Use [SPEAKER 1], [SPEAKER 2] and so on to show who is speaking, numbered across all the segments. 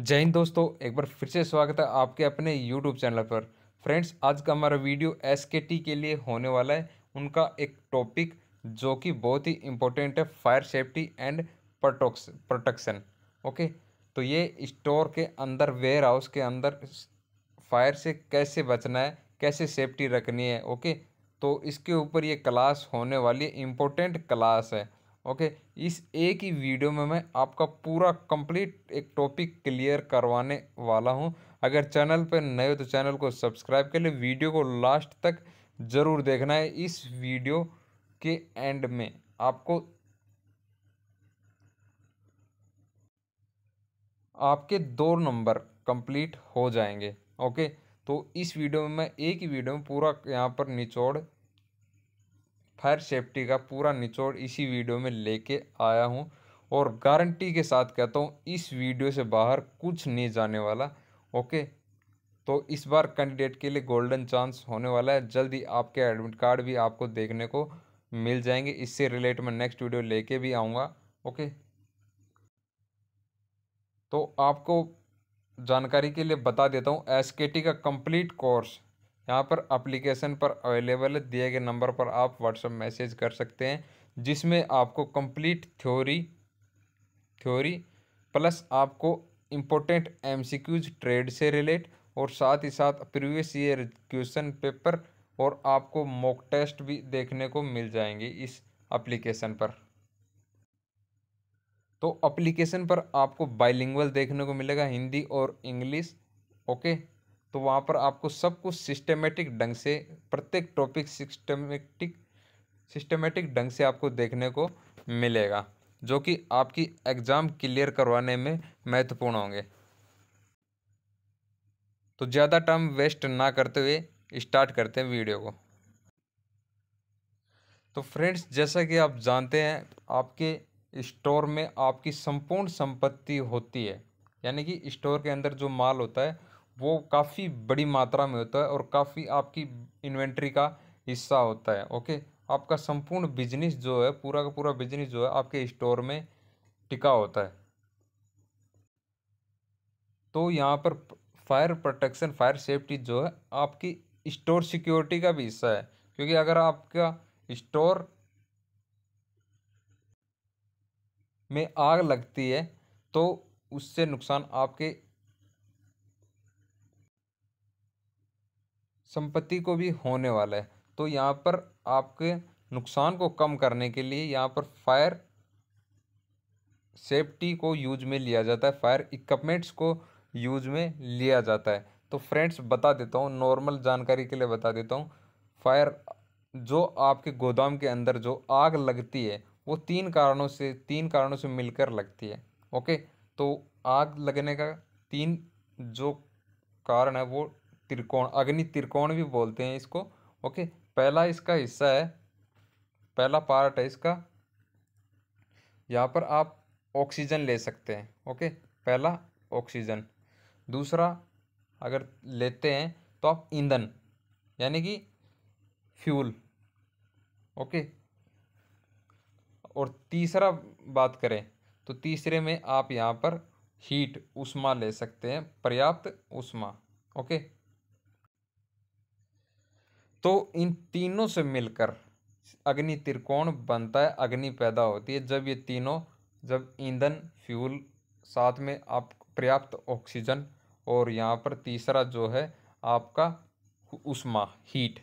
[SPEAKER 1] जय हिंद दोस्तों एक बार फिर से स्वागत है आपके अपने YouTube चैनल पर फ्रेंड्स आज का हमारा वीडियो एस के लिए होने वाला है उनका एक टॉपिक जो कि बहुत ही इम्पोर्टेंट है फायर सेफ्टी एंड प्रोटोक्स प्रोटेक्शन ओके तो ये स्टोर के अंदर वेयर हाउस के अंदर फायर से कैसे बचना है कैसे सेफ्टी रखनी है ओके तो इसके ऊपर ये क्लास होने वाली इम्पोर्टेंट क्लास है ओके इस एक ही वीडियो में मैं आपका पूरा कंप्लीट एक टॉपिक क्लियर करवाने वाला हूं अगर चैनल पर नए हो तो चैनल को सब्सक्राइब कर ले वीडियो को लास्ट तक ज़रूर देखना है इस वीडियो के एंड में आपको आपके दो नंबर कंप्लीट हो जाएंगे ओके तो इस वीडियो में मैं एक ही वीडियो में पूरा यहाँ पर निचोड़ फायर सेफ्टी का पूरा निचोड़ इसी वीडियो में लेके आया हूँ और गारंटी के साथ कहता हूँ इस वीडियो से बाहर कुछ नहीं जाने वाला ओके तो इस बार कैंडिडेट के लिए गोल्डन चांस होने वाला है जल्दी आपके एडमिट कार्ड भी आपको देखने को मिल जाएंगे इससे रिलेट मैं नेक्स्ट वीडियो लेके भी आऊँगा ओके तो आपको जानकारी के लिए बता देता हूँ एस का कंप्लीट कोर्स यहाँ पर अप्लीकेशन पर अवेलेबल है दिए गए नंबर पर आप व्हाट्सएप मैसेज कर सकते हैं जिसमें आपको कंप्लीट थ्योरी थ्योरी प्लस आपको इम्पोर्टेंट एमसीक्यूज ट्रेड से रिलेट और साथ ही साथ प्रीवियस ईयर क्वेश्चन पेपर और आपको मॉक टेस्ट भी देखने को मिल जाएंगे इस अप्लीकेशन पर तो अप्लीकेशन पर आपको बाइलिंगल देखने को मिलेगा हिंदी और इंग्लिश ओके तो वहाँ पर आपको सब कुछ सिस्टमेटिक ढंग से प्रत्येक टॉपिक सिस्टमेटिक सिस्टमेटिक ढंग से आपको देखने को मिलेगा जो कि आपकी एग्ज़ाम क्लियर करवाने में महत्वपूर्ण होंगे तो ज़्यादा टाइम वेस्ट ना करते हुए स्टार्ट करते हैं वीडियो को तो फ्रेंड्स जैसा कि आप जानते हैं आपके स्टोर में आपकी संपूर्ण संपत्ति होती है यानी कि स्टोर के अंदर जो माल होता है वो काफ़ी बड़ी मात्रा में होता है और काफ़ी आपकी इन्वेंट्री का हिस्सा होता है ओके आपका संपूर्ण बिजनेस जो है पूरा का पूरा बिजनेस जो है आपके स्टोर में टिका होता है तो यहाँ पर फायर प्रोटेक्शन फायर सेफ्टी जो है आपकी स्टोर सिक्योरिटी का भी हिस्सा है क्योंकि अगर आपका स्टोर में आग लगती है तो उससे नुकसान आपके संपत्ति को भी होने वाला है तो यहाँ पर आपके नुकसान को कम करने के लिए यहाँ पर फायर सेफ्टी को यूज में लिया जाता है फायर इक्वमेंट्स को यूज में लिया जाता है तो फ्रेंड्स बता देता हूँ नॉर्मल जानकारी के लिए बता देता हूँ फायर जो आपके गोदाम के अंदर जो आग लगती है वो तीन कारणों से तीन कारणों से मिलकर लगती है ओके तो आग लगने का तीन जो कारण है वो त्रिकोण अग्नि त्रिकोण भी बोलते हैं इसको ओके पहला इसका हिस्सा है पहला पार्ट है इसका यहाँ पर आप ऑक्सीजन ले सकते हैं ओके पहला ऑक्सीजन दूसरा अगर लेते हैं तो आप ईंधन यानी कि फ्यूल ओके और तीसरा बात करें तो तीसरे में आप यहाँ पर हीट उष्मा ले सकते हैं पर्याप्त उष्मा ओके तो इन तीनों से मिलकर अग्नि त्रिकोण बनता है अग्नि पैदा होती है जब ये तीनों जब ईंधन फ्यूल साथ में आप पर्याप्त ऑक्सीजन और यहाँ पर तीसरा जो है आपका उष्मा हीट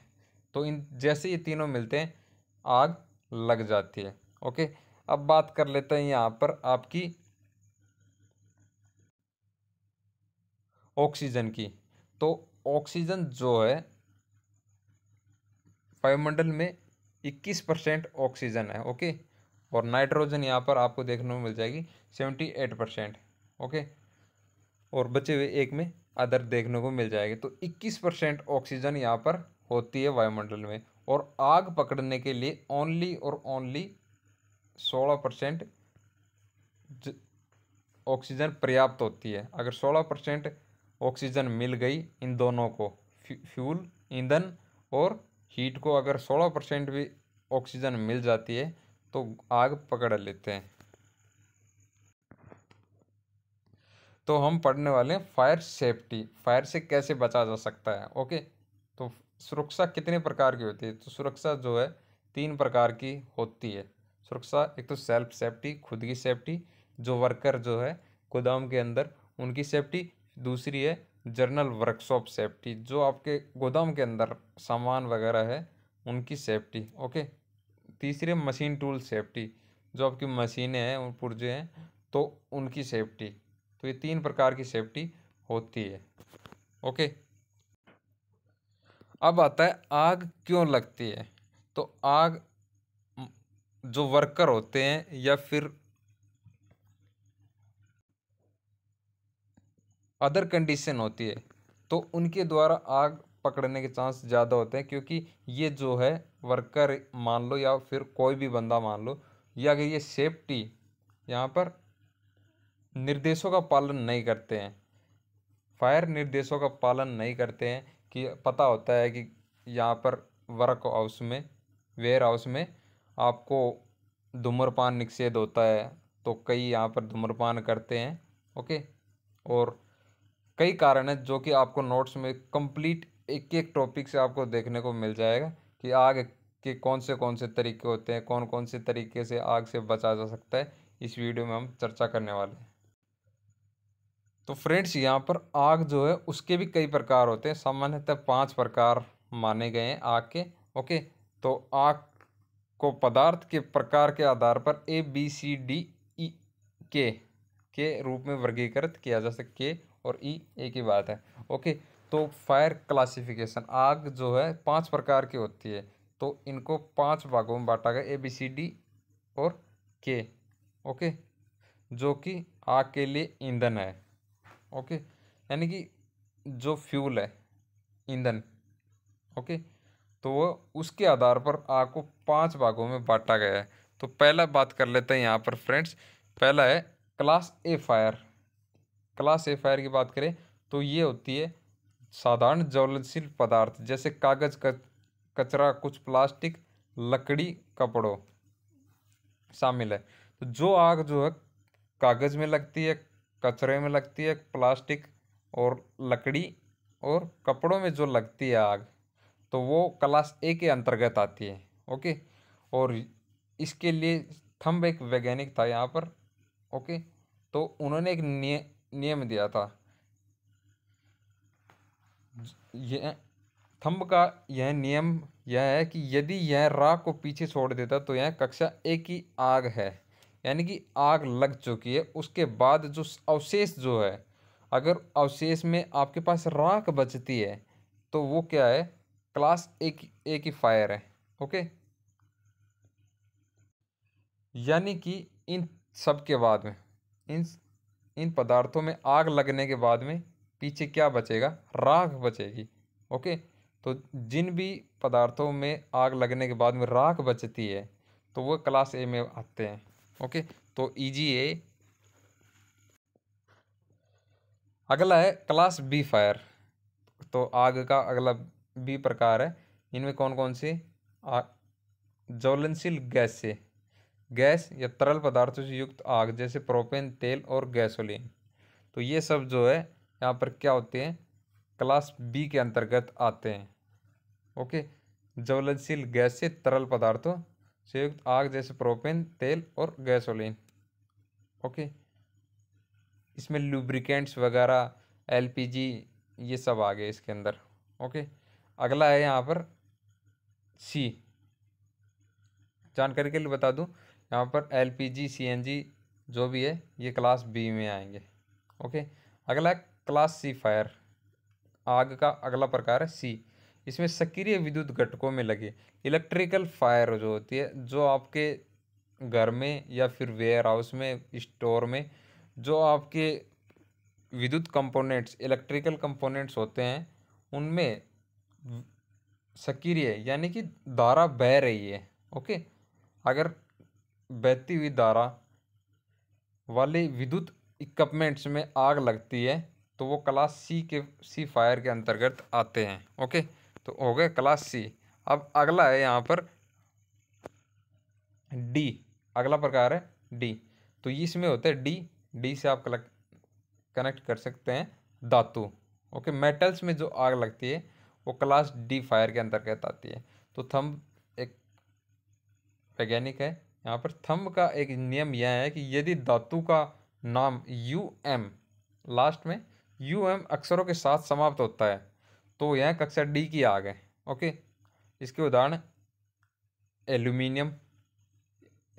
[SPEAKER 1] तो इन जैसे ये तीनों मिलते हैं आग लग जाती है ओके अब बात कर लेते हैं यहाँ पर आपकी ऑक्सीजन की तो ऑक्सीजन जो है वायुमंडल में 21 परसेंट ऑक्सीजन है ओके और नाइट्रोजन यहाँ पर आपको देखने में मिल जाएगी 78 परसेंट ओके और बचे हुए एक में अदर देखने को मिल जाएगी तो 21 परसेंट ऑक्सीजन यहाँ पर होती है वायुमंडल में और आग पकड़ने के लिए ओनली और ओनली सोलह परसेंट ऑक्सीजन पर्याप्त होती है अगर सोलह परसेंट ऑक्सीजन मिल गई इन दोनों को फ्यूल ईंधन और हीट को अगर सोलह परसेंट भी ऑक्सीजन मिल जाती है तो आग पकड़ लेते हैं तो हम पढ़ने वाले हैं फायर सेफ्टी फायर से कैसे बचा जा सकता है ओके तो सुरक्षा कितने प्रकार की होती है तो सुरक्षा जो है तीन प्रकार की होती है सुरक्षा एक तो सेल्फ सेफ्टी खुद की सेफ्टी जो वर्कर जो है गोदाम के अंदर उनकी सेफ्टी दूसरी है जर्नल वर्कशॉप सेफ्टी जो आपके गोदाम के अंदर सामान वगैरह है उनकी सेफ्टी ओके तीसरे मशीन टूल सेफ्टी जो आपकी मशीनें हैं पुर्जे हैं तो उनकी सेफ्टी तो ये तीन प्रकार की सेफ्टी होती है ओके अब आता है आग क्यों लगती है तो आग जो वर्कर होते हैं या फिर अदर कंडीशन होती है तो उनके द्वारा आग पकड़ने के चांस ज़्यादा होते हैं क्योंकि ये जो है वर्कर मान लो या फिर कोई भी बंदा मान लो या अगर ये सेफ्टी यहाँ पर निर्देशों का पालन नहीं करते हैं फायर निर्देशों का पालन नहीं करते हैं कि पता होता है कि यहाँ पर वर्क हाउस में वेयर हाउस में आपको धूम्रपान निषेध होता है तो कई यहाँ पर धूम्रपान करते हैं ओके और कई कारण हैं जो कि आपको नोट्स में कंप्लीट एक एक टॉपिक से आपको देखने को मिल जाएगा कि आग के कौन से कौन से तरीके होते हैं कौन कौन से तरीके से आग से बचा जा सकता है इस वीडियो में हम चर्चा करने वाले हैं तो फ्रेंड्स यहाँ पर आग जो है उसके भी कई प्रकार होते हैं सामान्यतः पांच प्रकार माने गए हैं आग के ओके तो आग को पदार्थ के प्रकार के आधार पर A B C D E के के रूप में वर्गीकृत किया जा सके और ई e एक ही बात है ओके तो फायर क्लासिफिकेशन आग जो है पांच प्रकार की होती है तो इनको पांच भागों में बांटा गया ए बी सी डी और के ओके जो कि आग के लिए ईंधन है ओके यानी कि जो फ्यूल है ईंधन ओके तो वो उसके आधार पर आग को पांच भागों में बांटा गया है तो पहला बात कर लेते हैं यहाँ पर फ्रेंड्स पहला है class A fire class F की बात करें तो ये होती है साधारण ज्वलनशील पदार्थ जैसे कागज कचरा कुछ प्लास्टिक लकड़ी कपड़ों शामिल है तो जो आग जो है कागज में लगती है कचरे में लगती है प्लास्टिक और लकड़ी और कपड़ों में जो लगती है आग तो वो क्लास ए के अंतर्गत आती है ओके और इसके लिए थम्ब एक वैज्ञानिक था यहाँ पर ओके तो उन्होंने एक नियम दिया था यह थंब का यह नियम यह है कि यदि यह राह को पीछे छोड़ देता तो यह कक्षा ए की आग है यानी कि आग लग चुकी है उसके बाद जो अवशेष जो है अगर अवशेष में आपके पास राख बचती है तो वो क्या है क्लास ए की ए की फायर है ओके यानी कि इन सब के बाद में इन इन पदार्थों में आग लगने के बाद में पीछे क्या बचेगा राख बचेगी ओके तो जिन भी पदार्थों में आग लगने के बाद में राख बचती है तो वह क्लास ए में आते हैं ओके तो ईजी ए अगला है क्लास बी फायर तो आग का अगला बी प्रकार है इनमें कौन कौन से ज्वलनशील गैस से गैस या तरल पदार्थों से युक्त आग जैसे प्रोपेन तेल और गैसोलीन तो ये सब जो है यहाँ पर क्या होते हैं क्लास बी के अंतर्गत आते हैं ओके ज्वलनशील गैस से तरल पदार्थों से युक्त आग जैसे प्रोपेन तेल और गैसोलीन ओके इसमें लुब्रिकेंट्स वगैरह एलपीजी ये सब आ गए इसके अंदर ओके अगला है यहाँ पर सी जानकारी के लिए बता दूँ यहाँ पर L P G C N G जो भी है ये क्लास बी में आएंगे ओके अगला क्लास सी फायर आग का अगला प्रकार है सी इसमें सक्रिय विद्युत घटकों में लगे इलेक्ट्रिकल फायर जो होती है जो आपके घर में या फिर वेयर हाउस में स्टोर में जो आपके विद्युत कंपोनेंट्स इलेक्ट्रिकल कंपोनेंट्स होते हैं उनमें सक्रिय यानी कि धारा बह रही है ओके अगर बहती हुई धारा वाले विद्युत इक्विपमेंट्स में आग लगती है तो वो क्लास सी के सी फायर के अंतर्गत आते हैं ओके तो हो गए क्लास सी अब अगला है यहाँ पर डी अगला प्रकार है डी तो इसमें होता है डी डी से आप कनेक्ट कर सकते हैं धातु ओके मेटल्स में जो आग लगती है वो क्लास डी फायर के अंतर्गत आती है तो थम एक वैज्ञानिक है यहाँ पर थंब का एक नियम यह है कि यदि धातु का नाम यू एम लास्ट में यू एम अक्षरों के साथ समाप्त होता है तो यह कक्षा डी की आ गए ओके इसके उदाहरण एल्यूमिनियम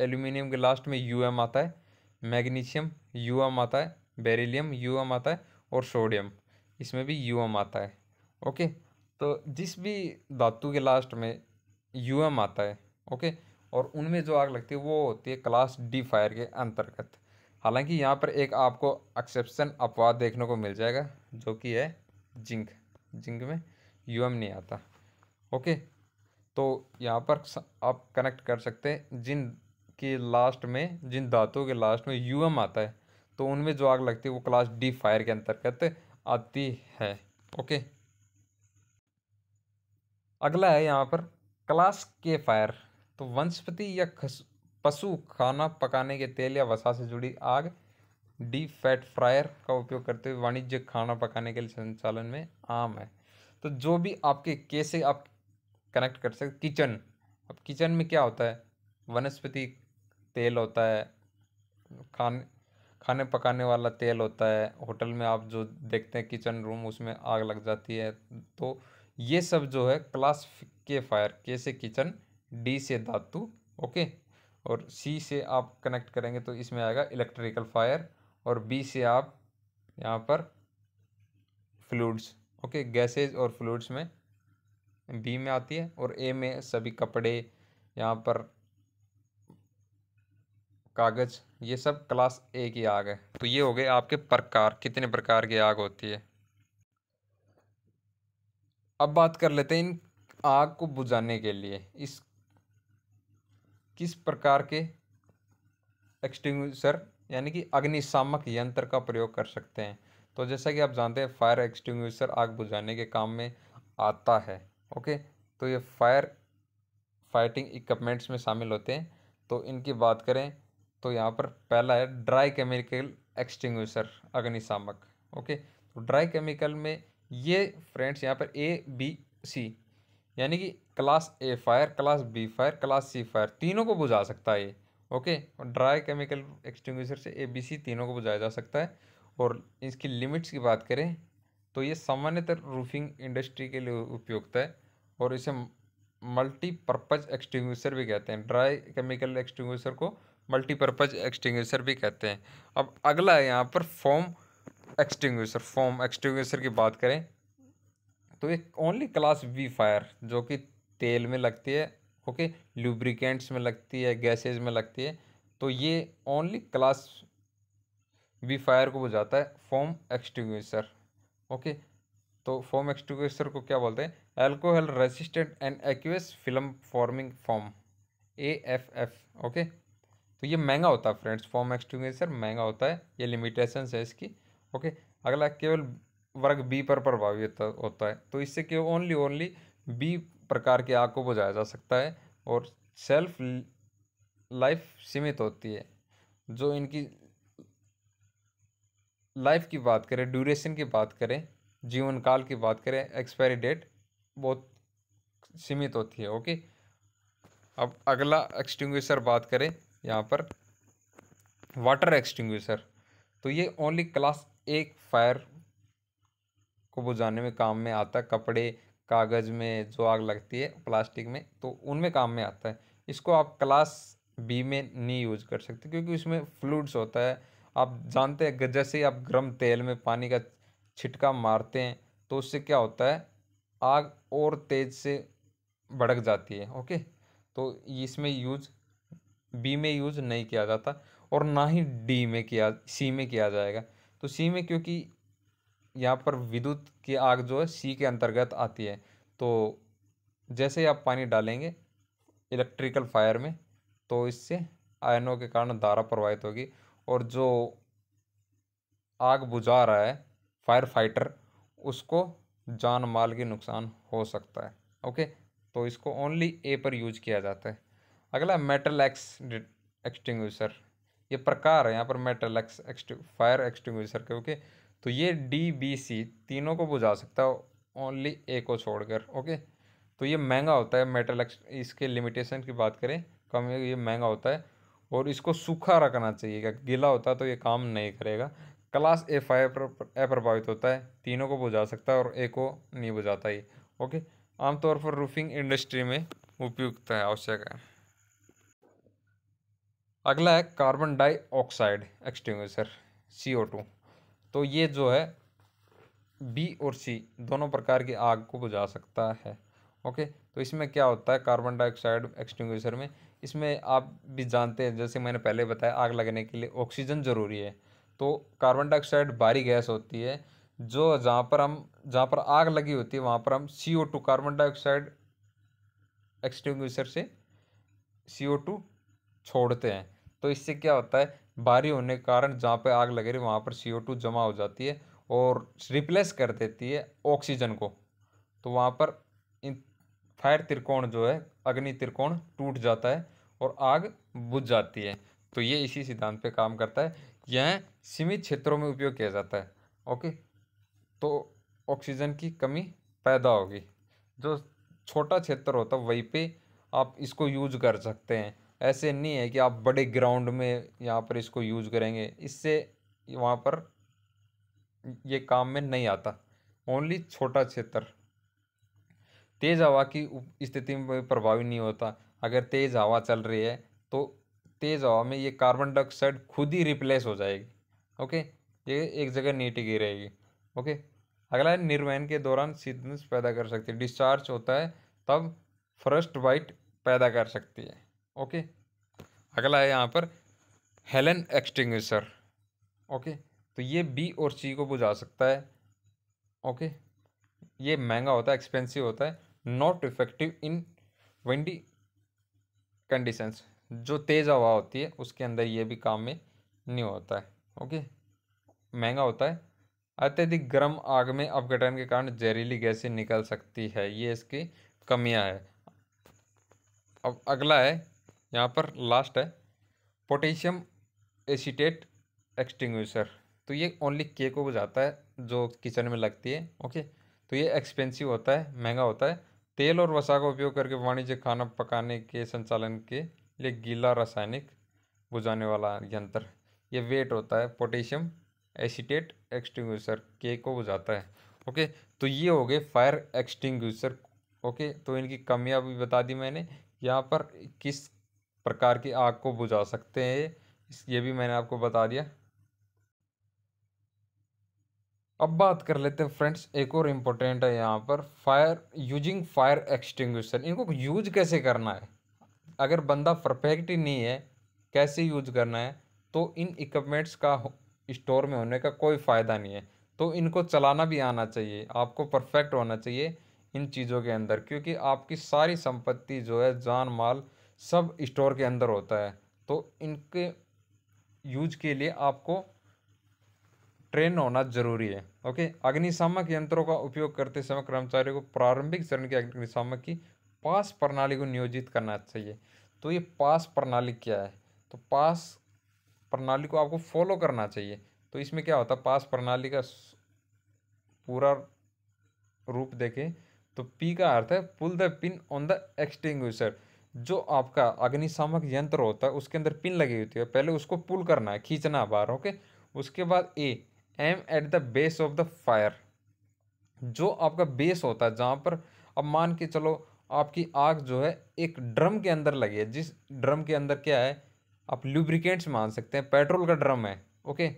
[SPEAKER 1] एल्यूमिनियम के लास्ट में यू एम आता है मैग्नीशियम यू एम आता है बेरिलियम यू एम आता है और सोडियम इसमें भी यू एम आता है ओके तो जिस भी धातु के लास्ट में यू एम आता है ओके और उनमें जो आग लगती है वो होती है क्लास डी फायर के अंतर्गत हालांकि यहाँ पर एक आपको एक्सेप्शन अपवाद देखने को मिल जाएगा जो कि है जिंक जिंक में यूएम नहीं आता ओके तो यहाँ पर आप कनेक्ट कर सकते हैं जिन के लास्ट में जिन दांतों के लास्ट में यूएम आता है तो उनमें जो आग लगती है वो क्लास डी फायर के अंतर्गत आती है ओके अगला है यहाँ पर क्लास के फायर तो वनस्पति या पशु खाना पकाने के तेल या वसा से जुड़ी आग डी फैट फ्रायर का उपयोग करते हुए वाणिज्य खाना पकाने के लिए संचालन में आम है तो जो भी आपके कैसे आप कनेक्ट कर सकते किचन अब किचन में क्या होता है वनस्पति तेल होता है खाने खाने पकाने वाला तेल होता है होटल में आप जो देखते हैं किचन रूम उसमें आग लग जाती है तो ये सब जो है क्लास के फायर कैसे किचन डी से धातु ओके और सी से आप कनेक्ट करेंगे तो इसमें आएगा इलेक्ट्रिकल फायर और बी से आप यहाँ पर फ्लूड्स ओके गैसेज और फ्लूड्स में बी में आती है और ए में सभी कपड़े यहाँ पर कागज़ ये सब क्लास ए की आग है तो ये हो गए आपके प्रकार कितने प्रकार की आग होती है अब बात कर लेते हैं इन आग को बुझाने के लिए इस किस प्रकार के एक्सटिंग्विशर यानी कि अग्निशामक यंत्र का प्रयोग कर सकते हैं तो जैसा कि आप जानते हैं फायर एक्सटिंग्विशर आग बुझाने के काम में आता है ओके तो ये फायर फाइटिंग इक्विपमेंट्स में शामिल होते हैं तो इनकी बात करें तो यहाँ पर पहला है ड्राई केमिकल एक्सटिंग्विशर अग्निशामक ओके तो ड्राई केमिकल में ये फ्रेंड्स यहाँ पर ए बी सी यानी कि class A fire class B fire class C fire तीनों को बुझा सकता है ये ओके और ड्राई केमिकल एक्सटिंग्विशर से ए बी सी तीनों को बुझाया जा सकता है और इसकी लिमिट्स की बात करें तो ये सामान्यतः रूफिंग इंडस्ट्री के लिए उपयुक्त है और इसे मल्टीपर्पज़ एक्सटिंग्विशर भी कहते हैं ड्राई केमिकल एक्सटिंग्विशर को मल्टीपर्पज़ एक्सटिंग्विशर भी कहते हैं अब अगला है यहाँ पर फॉर्म एक्सटिंग्विशर फॉर्म एक्सटिंग्विशर की बात करें तो ये ओनली क्लास बी फायर जो कि तेल में लगती है ओके लुब्रिकेंट्स में लगती है गैसेज में लगती है तो ये ओनली क्लास वी फायर को बुझाता है फोम एक्सटिंग्विशर ओके तो फोम एक्सटिंग्विशर को क्या बोलते हैं alcohol resistant and aqueous film forming foam A F F okay तो ये महंगा होता है फ्रेंड्स फॉर्म एक्सटिंग्विशर महंगा होता है ये लिमिटेशन है इसकी ओके okay, अगला केवल वर्ग बी पर प्रभावी होता है तो इससे केवल ओनली ओनली बी प्रकार की आग को बुझाया जा सकता है और सेल्फ लाइफ सीमित होती है जो इनकी लाइफ की बात करें ड्यूरेशन की बात करें जीवन काल की बात करें एक्सपायरी डेट बहुत सीमित होती है ओके अब अगला एक्सटिंग्विशर बात करें यहाँ पर वाटर एक्सटिंग्विशर तो ये ओनली क्लास एक फायर को बुझाने में काम में आता है कपड़े कागज़ में जो आग लगती है प्लास्टिक में तो उनमें काम में आता है इसको आप क्लास बी में नहीं यूज कर सकते क्योंकि उसमें फ्लूड्स होता है आप जानते हैं जैसे आप गर्म तेल में पानी का छिटका मारते हैं तो उससे क्या होता है आग और तेज़ से भड़क जाती है ओके तो इसमें यूज बी में यूज नहीं किया जाता और ना ही डी में किया सी में किया जाएगा तो सी में क्योंकि यहाँ पर विद्युत की आग जो है सी के अंतर्गत आती है तो जैसे ही आप पानी डालेंगे इलेक्ट्रिकल फायर में तो इससे आयनों के कारण धारा प्रवाहित होगी और जो आग बुझा रहा है फायर फाइटर उसको जान माल की नुकसान हो सकता है ओके तो इसको ओनली ए पर यूज किया जाता है अगला मेटल एक्स एक्सटिंग्विशर ये प्रकार है यहाँ पर metal ex exting fire extinguisher के ओके okay? तो ये डी बी सी तीनों को बुझा सकता है ओनली ए को छोड़कर ओके तो ये महंगा होता है मेटल इसके लिमिटेशन की बात करें कम ये महंगा होता है और इसको सूखा रखना क्या गीला होता है तो ये काम नहीं करेगा क्लास ए फाइव पर प्रभावित होता है तीनों को बुझा सकता है और ए को नहीं बुझाता ये ओके आमतौर पर रूफिंग इंडस्ट्री में उपयुक्त है आवश्यक है अगला है carbon dioxide extinguisher C O two तो ये जो है बी और सी दोनों प्रकार की आग को बुझा सकता है ओके तो इसमें क्या होता है कार्बन डाइऑक्साइड एक्सटिंग्विशर में इसमें आप भी जानते हैं जैसे मैंने पहले बताया आग लगने के लिए ऑक्सीजन ज़रूरी है तो कार्बन डाइऑक्साइड भारी गैस होती है जो जहाँ पर हम जहाँ पर आग लगी होती है वहाँ पर हम C O two carbon dioxide extinguisher से सी ओ टू छोड़ते हैं तो इससे क्या होता है भारी होने के कारण जहाँ पे आग लग रही है वहाँ पर सी जमा हो जाती है और रिप्लेस कर देती है ऑक्सीजन को तो वहाँ पर इन फायर त्रिकोण जो है अग्नि त्रिकोण टूट जाता है और आग बुझ जाती है तो ये इसी सिद्धांत पे काम करता है यह सीमित क्षेत्रों में उपयोग किया जाता है ओके तो ऑक्सीजन की कमी पैदा होगी जो छोटा क्षेत्र होता है वहीं पे आप इसको यूज कर सकते हैं ऐसे नहीं है कि आप बड़े ग्राउंड में यहाँ पर इसको यूज करेंगे इससे वहाँ पर ये काम में नहीं आता ओनली छोटा क्षेत्र तेज़ हवा की स्थिति में प्रभावी नहीं होता अगर तेज़ हवा चल रही है तो तेज़ हवा में ये कार्बन डाइऑक्साइड खुद ही रिप्लेस हो जाएगी ओके ये एक जगह नहीं टिकी रहेगी ओके अगला है निर्वहन के दौरान सिद्धनेस पैदा कर सकती है डिस्चार्ज होता है तब फ्रस्ट वाइट पैदा कर सकती है ओके अगला है यहाँ पर हेलन एक्सटिंग्विशर ओके तो ये बी और सी को बुझा सकता है ओके ये महंगा होता है एक्सपेंसिव होता है not effective in windy conditions जो तेज़ हवा होती है उसके अंदर ये भी काम में नहीं होता है ओके महंगा होता है अत्यधिक गर्म आग में अपघटन के कारण जहरीली गैसें निकल सकती है ये इसकी कमियां है अब अगला है यहाँ पर लास्ट है पोटेशियम एसीटेट एक्सटिंग्विशर तो ये ओनली के को बुझाता है जो किचन में लगती है ओके तो ये एक्सपेंसिव होता है महंगा होता है तेल और वसा का उपयोग करके वाणिज्य खाना पकाने के संचालन के लिए गीला रासायनिक बुझाने वाला यंत्र ये वेट होता है पोटेशियम एसीटेट एक्सटिंग्विशर के को बुझाता है ओके तो ये हो गए फायर एक्सटिंग्विशर ओके तो इनकी कमियाँ भी बता दी मैंने यहाँ पर किस प्रकार की आग को बुझा सकते हैं ये भी मैंने आपको बता दिया अब बात कर लेते हैं फ्रेंड्स एक और इम्पोर्टेंट है यहाँ पर फायर यूजिंग फायर एक्सटिंग्विशर इनको यूज कैसे करना है अगर बंदा परफेक्ट ही नहीं है कैसे यूज करना है तो इन इक्विपमेंट्स का स्टोर में होने का कोई फ़ायदा नहीं है तो इनको चलाना भी आना चाहिए आपको परफेक्ट होना चाहिए इन चीज़ों के अंदर क्योंकि आपकी सारी संपत्ति जो है जान माल सब स्टोर के अंदर होता है तो इनके यूज के लिए आपको ट्रेन होना जरूरी है ओके अग्निशामक यंत्रों का उपयोग करते समय कर्मचारी को प्रारंभिक चरण के अग्निशामक की पास प्रणाली को नियोजित करना चाहिए तो ये पास प्रणाली क्या है तो पास प्रणाली को आपको फॉलो करना चाहिए तो इसमें क्या होता है पास प्रणाली का पूरा रूप देखें तो पी का अर्थ है pull the pin on the extinguisher जो आपका अग्निशामक यंत्र होता है उसके अंदर पिन लगी होती है पहले उसको पुल करना है खींचना बाहर ओके उसके बाद aim at the base of the fire जो आपका बेस होता है जहाँ पर अब मान के चलो आपकी आग जो है एक ड्रम के अंदर लगी है जिस ड्रम के अंदर क्या है आप ल्यूब्रिकेंट्स मान सकते हैं पेट्रोल का ड्रम है ओके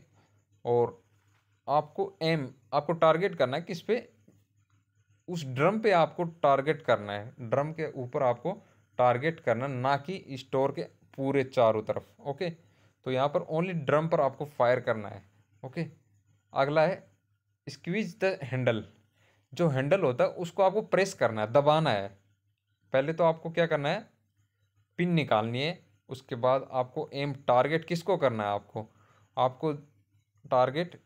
[SPEAKER 1] और आपको एम आपको टारगेट करना है किस पे उस ड्रम पे आपको टारगेट करना है ड्रम के ऊपर आपको टारगेट करना ना कि स्टोर के पूरे चारों तरफ ओके तो यहाँ पर ओनली ड्रम पर आपको फायर करना है ओके अगला है स्क्वीज द हैंडल जो हैंडल होता है उसको आपको प्रेस करना है दबाना है पहले तो आपको क्या करना है पिन निकालनी है उसके बाद आपको एम टारगेट किसको करना है आपको आपको टारगेट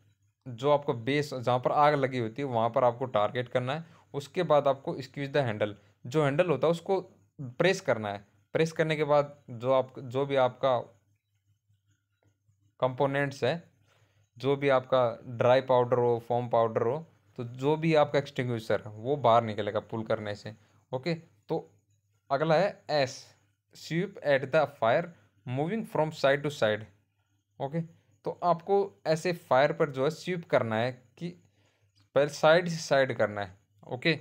[SPEAKER 1] जो आपको बेस जहाँ पर आग लगी होती है वहाँ पर आपको टारगेट करना है उसके बाद आपको स्क्वीज द हैंडल जो हैंडल होता है उसको हम्म। प्रेस करना है प्रेस करने के बाद जो आप जो भी आपका कंपोनेंट्स है जो भी आपका ड्राई पाउडर हो फॉम पाउडर हो तो जो भी आपका एक्सटिंग्विशर है वो बाहर निकलेगा पुल करने से ओके तो अगला है S sweep at the fire moving from side to side okay तो आपको ऐसे फायर पर जो है स्वीप करना है कि पहले साइड से साइड करना है ओके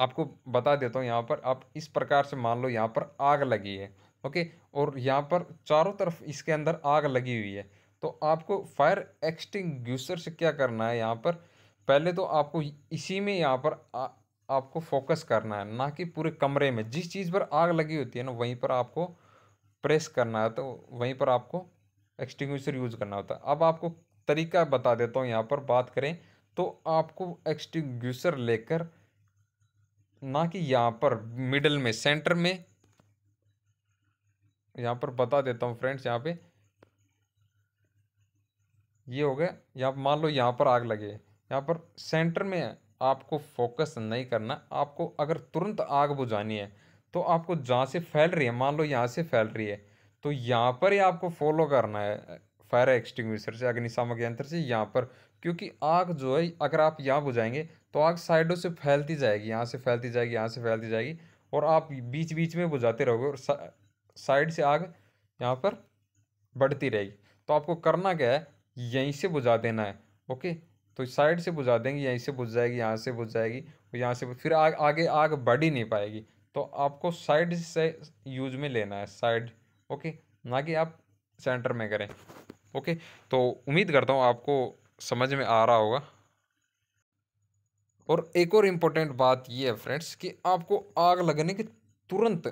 [SPEAKER 1] आपको बता देता हूँ यहाँ पर आप इस प्रकार से मान लो यहाँ पर आग लगी है ओके और यहाँ पर चारों तरफ इसके अंदर आग लगी हुई है तो आपको फायर एक्सटिंग्यूसर से क्या करना है यहाँ पर पहले तो आपको इसी में यहाँ पर आ, आपको फोकस करना है ना कि पूरे कमरे में जिस चीज़ पर आग लगी होती है ना वहीं पर आपको प्रेस करना है तो वहीं पर आपको एक्सटिंग यूज़ करना होता है अब आपको तरीका बता देता हूँ यहाँ पर बात करें तो आपको एक्सटिंग लेकर ना कि यहाँ पर मिडल में सेंटर में यहाँ पर बता देता हूँ फ्रेंड्स यहाँ पे ये हो गया यहाँ मान लो यहाँ पर आग लगे यहाँ पर सेंटर में आपको फोकस नहीं करना आपको अगर तुरंत आग बुझानी है तो आपको जहाँ से फैल रही है मान लो यहाँ से फैल रही है तो यहाँ पर ही आपको फॉलो करना है फायर एक्सटिंग्विशर से अग्निशामक यंत्र से यहाँ पर क्योंकि आग जो है अगर आप यहाँ बुझाएंगे तो आग साइडों से फैलती जाएगी यहाँ से फैलती जाएगी यहाँ से फैलती जाएगी और आप बीच बीच में बुझाते रहोगे और साइड से आग यहाँ पर बढ़ती रहेगी तो आपको करना क्या है यहीं से बुझा देना है ओके तो साइड से बुझा देंगे यहीं से बुझ जाएगी यहाँ से बुझ जाएगी और यहाँ से फिर आग आगे आग बढ़ ही नहीं पाएगी तो आपको साइड से यूज में लेना है साइड ओके ना कि आप सेंटर में करें ओके तो उम्मीद करता हूँ आपको समझ में आ रहा होगा और एक और इम्पोर्टेंट बात ये है फ्रेंड्स कि आपको आग लगने के तुरंत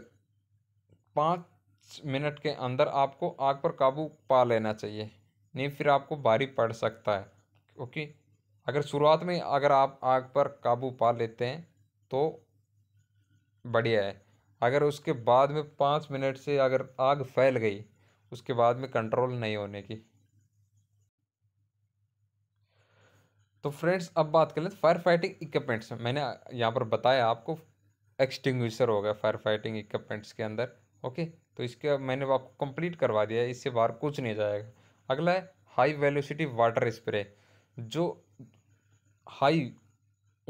[SPEAKER 1] पाँच मिनट के अंदर आपको आग पर काबू पा लेना चाहिए नहीं फिर आपको भारी पड़ सकता है क्योंकि अगर शुरुआत में अगर आप आग पर काबू पा लेते हैं तो बढ़िया है अगर उसके बाद में पाँच मिनट से अगर आग फैल गई उसके बाद में कंट्रोल नहीं होने की तो फ्रेंड्स अब बात कर लें फायर फाइटिंग इक्विपमेंट्स मैंने यहाँ पर बताया आपको एक्सटिंग्विशर हो गया फायर फाइटिंग इक्विपमेंट्स के अंदर ओके तो इसके मैंने आपको कंप्लीट करवा दिया इससे बाहर कुछ नहीं जाएगा अगला है हाई वेलोसिटी वाटर स्प्रे जो हाई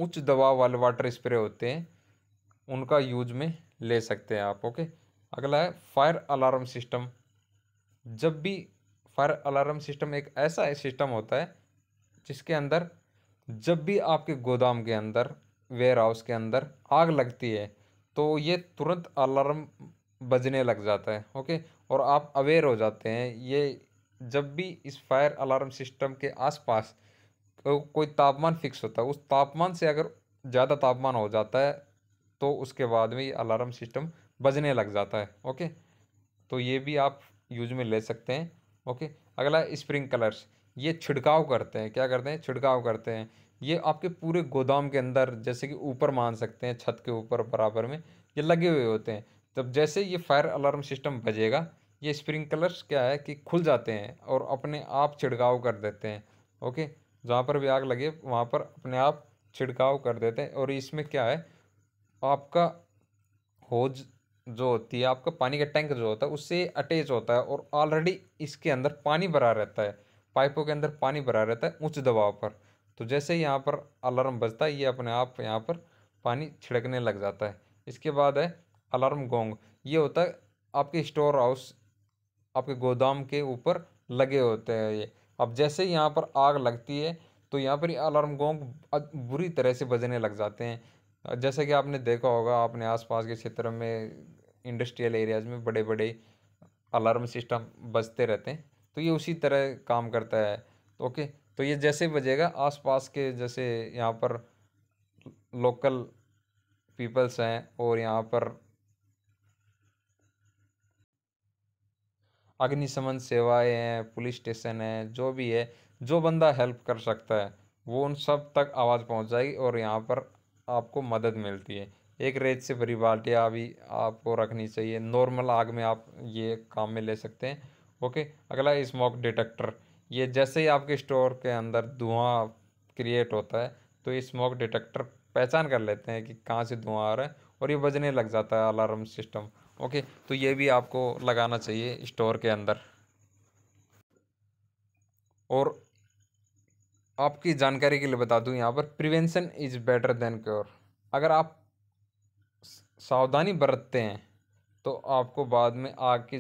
[SPEAKER 1] उच्च दबाव वाले वाटर स्प्रे होते हैं उनका यूज में ले सकते हैं आप ओके अगला है फायर अलार्म सिस्टम जब भी फायर अलार्म सिस्टम एक ऐसा सिस्टम होता है जिसके अंदर जब भी आपके गोदाम के अंदर वेयर हाउस के अंदर आग लगती है तो ये तुरंत अलार्म बजने लग जाता है ओके और आप अवेयर हो जाते हैं ये जब भी इस फायर अलार्म सिस्टम के आसपास कोई तापमान फिक्स होता है उस तापमान से अगर ज़्यादा तापमान हो जाता है तो उसके बाद में ये अलार्म सिस्टम बजने लग जाता है ओके तो ये भी आप यूज में ले सकते हैं ओके अगला स्प्रिंकलर्स ये छिड़काव करते हैं क्या करते हैं छिड़काव करते हैं ये आपके पूरे गोदाम के अंदर जैसे कि ऊपर मान सकते हैं छत के ऊपर बराबर में ये लगे हुए होते हैं तब जैसे ये फायर अलार्म सिस्टम बजेगा ये स्प्रिंकलर्स क्या है कि खुल जाते हैं और अपने आप छिड़काव कर देते हैं ओके जहाँ पर भी आग लगे वहाँ पर अपने आप छिड़काव कर देते हैं और इसमें क्या है आपका होज जो होती है आपका पानी का टैंक जो होता है उससे अटैच होता है और ऑलरेडी इसके अंदर पानी भरा रहता है पाइपों के अंदर पानी भरा रहता है उच्च दबाव पर तो जैसे ही यहाँ पर अलार्म बजता है ये अपने आप यहाँ पर पानी छिड़कने लग जाता है इसके बाद है अलार्म गोंग ये होता है आपके स्टोर हाउस आपके गोदाम के ऊपर लगे होते हैं ये अब जैसे यहाँ पर आग लगती है तो यहाँ पर अलार्म गोंग बुरी तरह से बजने लग जाते हैं जैसे कि आपने देखा होगा आपने आसपास के क्षेत्र में इंडस्ट्रियल एरियाज़ में बड़े बड़े अलार्म सिस्टम बजते रहते हैं तो ये उसी तरह काम करता है तो ओके तो ये जैसे बजेगा आसपास के जैसे यहाँ पर लोकल पीपल्स हैं और यहाँ पर अग्निशमन सेवाएं हैं पुलिस स्टेशन हैं जो भी है जो बंदा हेल्प कर सकता है वो उन सब तक आवाज़ पहुँच जाएगी और यहाँ पर आपको मदद मिलती है एक रेत से भरी बाल्टियाँ भी आपको रखनी चाहिए नॉर्मल आग में आप ये काम में ले सकते हैं ओके अगला स्मोक डिटेक्टर ये जैसे ही आपके स्टोर के अंदर धुआं क्रिएट होता है तो स्मोक डिटेक्टर पहचान कर लेते हैं कि कहाँ से धुआं आ रहा है और ये बजने लग जाता है अलार्म सिस्टम ओके तो ये भी आपको लगाना चाहिए स्टोर के अंदर और आपकी जानकारी के लिए बता दूं यहाँ पर prevention is better than cure अगर आप सावधानी बरतते हैं तो आपको बाद में आग की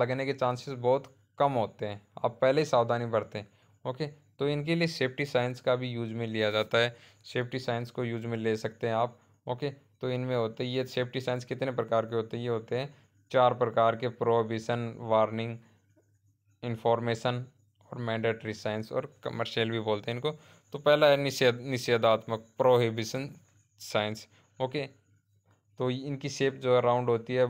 [SPEAKER 1] लगने के चांसेस बहुत कम होते हैं आप पहले ही सावधानी बरतें ओके तो इनके लिए सेफ्टी साइंस का भी यूज में लिया जाता है सेफ्टी साइंस को यूज में ले सकते हैं आप ओके तो इनमें होते ये सेफ्टी साइंस कितने प्रकार के होते हैं ये होते हैं चार प्रकार के प्रोहिबिशन वार्निंग इन्फॉर्मेशन और मैंडेटरी साइंस और कमर्शियल भी बोलते हैं इनको तो पहला है निषेध निषेधात्मक प्रोहिबिशन साइंस ओके तो इनकी शेप जो है राउंड होती है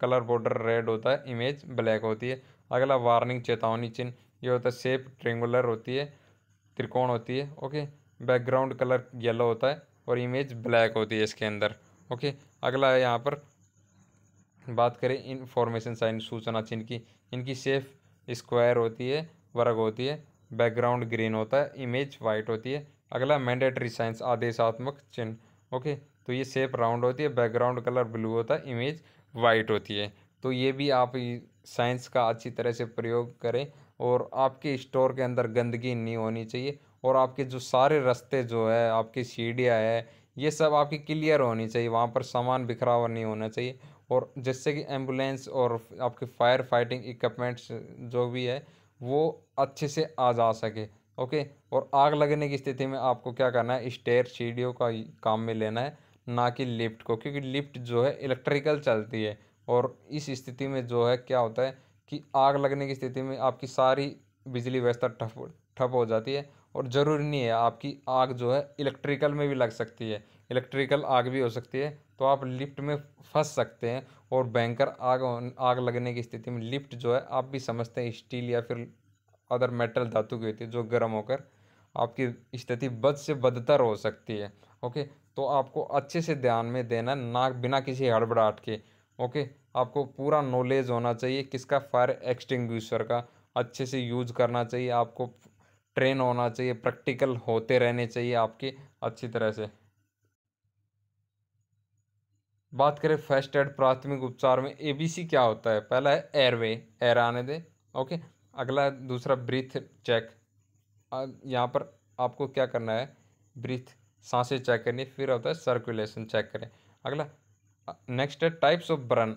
[SPEAKER 1] कलर बॉर्डर रेड होता है इमेज ब्लैक होती है अगला वार्निंग चेतावनी चिन्ह ये होता है शेप ट्रेंगुलर होती है त्रिकोण होती है ओके बैकग्राउंड कलर येलो होता है और इमेज ब्लैक होती है इसके अंदर ओके अगला है यहाँ पर बात करें इन्फॉर्मेशन साइन सूचना चिन्ह की इनकी शेप स्क्वायर होती है वर्ग होती है बैकग्राउंड ग्रीन होता है इमेज वाइट होती है अगला मैंडेटरी साइंस आदेशात्मक चिन्ह ओके तो ये शेप राउंड होती है बैकग्राउंड कलर ब्लू होता है इमेज वाइट होती है तो ये भी आप साइंस का अच्छी तरह से प्रयोग करें और आपके स्टोर के अंदर गंदगी नहीं होनी चाहिए और आपके जो सारे रास्ते जो है आपकी सीढ़ियाँ है ये सब आपकी क्लियर होनी चाहिए वहाँ पर सामान बिखरा हुआ नहीं होना चाहिए और जिससे कि एम्बुलेंस और आपके फायर फाइटिंग इक्वमेंट्स जो भी है वो अच्छे से आ जा सके ओके और आग लगने की स्थिति में आपको क्या करना है स्टेयर सीढ़ियों का काम में लेना है ना कि लिफ्ट को क्योंकि लिफ्ट जो है इलेक्ट्रिकल चलती है और इस स्थिति में जो है क्या होता है कि आग लगने की स्थिति में आपकी सारी बिजली व्यवस्था ठप ठप हो जाती है और ज़रूरी नहीं है आपकी आग जो है इलेक्ट्रिकल में भी लग सकती है इलेक्ट्रिकल आग भी हो सकती है तो आप लिफ्ट में फंस सकते हैं और बैंकर आग आग लगने की स्थिति में लिफ्ट जो है आप भी समझते हैं स्टील या फिर अदर मेटल धातु की होती है जो गर्म होकर आपकी स्थिति बद से बदतर हो सकती है ओके तो आपको अच्छे से ध्यान में देना ना बिना किसी हड़बड़ाहट के ओके आपको पूरा नॉलेज होना चाहिए किसका फायर एक्सटिंग्विशर का अच्छे से यूज करना चाहिए आपको ट्रेन होना चाहिए प्रैक्टिकल होते रहने चाहिए आपके अच्छी तरह से बात करें फर्स्ट एड प्राथमिक उपचार में एबीसी क्या होता है पहला है एयरवे एयर आने दे ओके अगला दूसरा ब्रीथ चेक यहाँ पर आपको क्या करना है ब्रीथ सांसें चेक करनी फिर होता है सर्कुलेशन चेक करें अगला नेक्स्ट है टाइप्स ऑफ ब्रन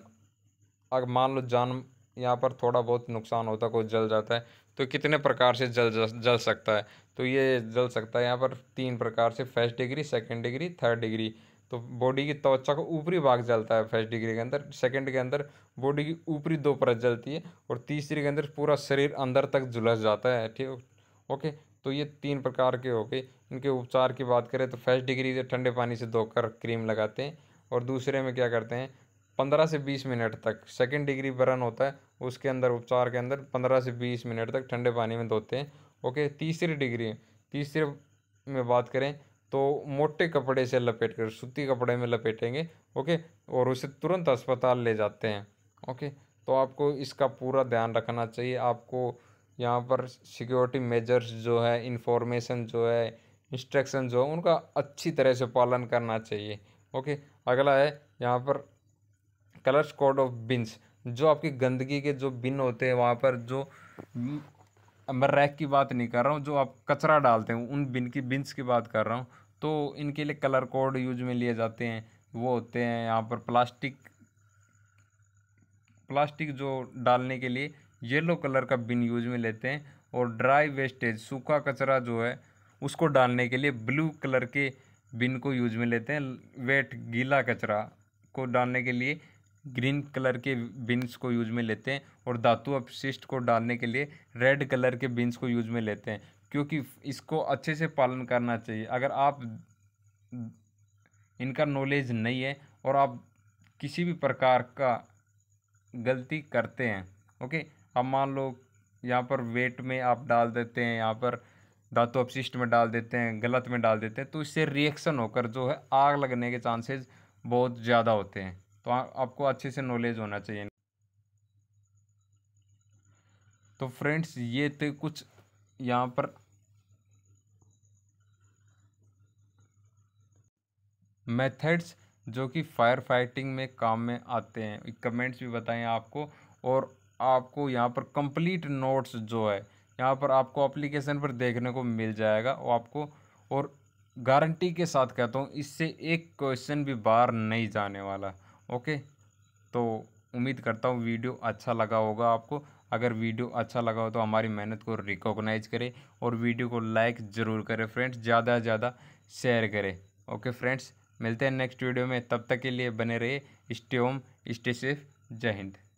[SPEAKER 1] अगर मान लो जान यहाँ पर थोड़ा बहुत नुकसान होता है कोई जल जाता है तो कितने प्रकार से जल जल सकता है तो ये जल सकता है यहाँ पर तीन प्रकार से first degree second degree third degree तो बॉडी की त्वचा का ऊपरी भाग जलता है फर्स्ट डिग्री के अंदर सेकंड के अंदर बॉडी की ऊपरी दो परत जलती है और तीसरे के अंदर पूरा शरीर अंदर तक झुलस जाता है ठीक ओके तो ये तीन प्रकार के हो गए इनके उपचार की बात करें तो फर्स्ट डिग्री से ठंडे पानी से धोकर क्रीम लगाते हैं और दूसरे में क्या करते हैं पंद्रह से बीस मिनट तक सेकेंड डिग्री बर्न होता है उसके अंदर उपचार के अंदर पंद्रह से बीस मिनट तक ठंडे पानी में धोते हैं ओके तीसरी डिग्री तीसरे में बात करें तो मोटे कपड़े से लपेट कर सूती कपड़े में लपेटेंगे ओके और उसे तुरंत अस्पताल ले जाते हैं ओके तो आपको इसका पूरा ध्यान रखना चाहिए आपको यहाँ पर सिक्योरिटी मेजर्स जो है इन्फॉर्मेशन जो है इंस्ट्रक्शन जो है उनका अच्छी तरह से पालन करना चाहिए ओके अगला है यहाँ पर कलर्स कोड ऑफ बिन्स जो आपकी गंदगी के जो बिन होते हैं वहाँ पर जो मैं रैक की बात नहीं कर रहा हूँ जो आप कचरा डालते हैं उन बिन की बिन्स की बात कर रहा हूँ तो इनके लिए कलर कोड यूज में लिए जाते हैं वो होते हैं यहाँ पर प्लास्टिक प्लास्टिक जो डालने के लिए येलो कलर का बिन यूज में लेते हैं और ड्राई वेस्टेज सूखा कचरा जो है उसको डालने के लिए ब्लू कलर के बिन को यूज में लेते हैं वेट गीला कचरा को डालने के लिए ग्रीन कलर के बिन्स को यूज में लेते हैं और धातु अपशिष्ट को डालने के लिए रेड कलर के बिन्स को यूज में लेते हैं क्योंकि इसको अच्छे से पालन करना चाहिए अगर आप इनका नॉलेज नहीं है और आप किसी भी प्रकार का गलती करते हैं ओके अब मान लो यहाँ पर वेट में आप डाल देते हैं यहाँ पर धातु अपशिष्ट में डाल देते हैं गलत में डाल देते हैं तो इससे रिएक्शन होकर जो है आग लगने के चांसेस बहुत ज़्यादा होते हैं तो आ, आपको अच्छे से नॉलेज होना चाहिए तो फ्रेंड्स ये थे कुछ यहाँ पर मेथड्स जो कि फायर फाइटिंग में काम में आते हैं कमेंट्स भी बताएं आपको और आपको यहाँ पर कंप्लीट नोट्स जो है यहाँ पर आपको एप्लीकेशन पर देखने को मिल जाएगा और आपको और गारंटी के साथ कहता हूँ इससे एक क्वेश्चन भी बाहर नहीं जाने वाला ओके तो उम्मीद करता हूँ वीडियो अच्छा लगा होगा आपको अगर वीडियो अच्छा लगा हो तो हमारी मेहनत को रिकॉग्नाइज करें और वीडियो को लाइक ज़रूर करें फ्रेंड्स ज़्यादा से ज़्यादा शेयर करें ओके फ्रेंड्स मिलते हैं नेक्स्ट वीडियो में तब तक के लिए बने रहिए स्टे होम स्टे सेफ जय हिंद